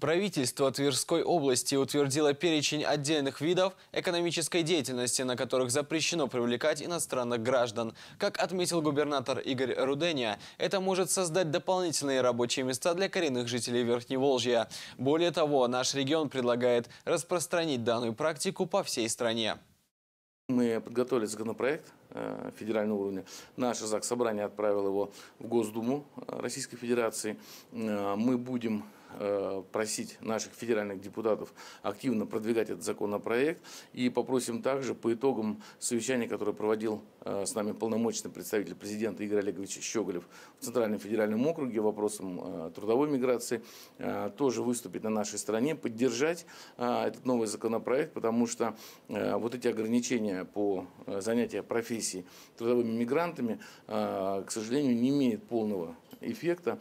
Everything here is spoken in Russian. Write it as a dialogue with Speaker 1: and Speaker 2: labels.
Speaker 1: Правительство Тверской области утвердило перечень отдельных видов экономической деятельности, на которых запрещено привлекать иностранных граждан. Как отметил губернатор Игорь Руденя, это может создать дополнительные рабочие места для коренных жителей Верхневолжья. Более того, наш регион предлагает распространить данную практику по всей стране. Мы подготовили законопроект э, федерального уровня. Наше ЗАГС собрание отправило
Speaker 2: его в Госдуму э, Российской Федерации. Э, мы будем Э, просить наших федеральных депутатов активно продвигать этот законопроект. И попросим также по итогам совещания, которое проводил э, с нами полномочный представитель президента Игорь Олегович Щеголев в Центральном федеральном округе вопросом э, трудовой миграции, тоже выступить на нашей стороне, поддержать этот новый законопроект, потому что вот эти ограничения по занятию профессии трудовыми мигрантами, к сожалению, не имеют полного эффекта.